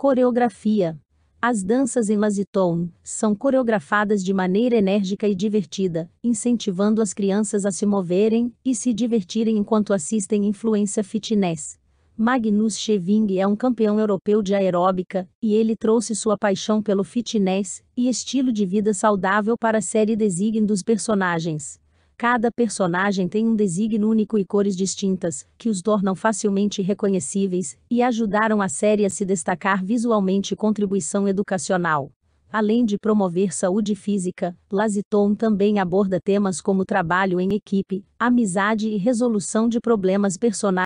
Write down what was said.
Coreografia. As danças em Laziton são coreografadas de maneira enérgica e divertida, incentivando as crianças a se moverem e se divertirem enquanto assistem Influência Fitness. Magnus Scheving é um campeão europeu de aeróbica, e ele trouxe sua paixão pelo fitness e estilo de vida saudável para a série Design dos personagens. Cada personagem tem um designo único e cores distintas, que os tornam facilmente reconhecíveis, e ajudaram a série a se destacar visualmente contribuição educacional. Além de promover saúde física, Laziton também aborda temas como trabalho em equipe, amizade e resolução de problemas personagens.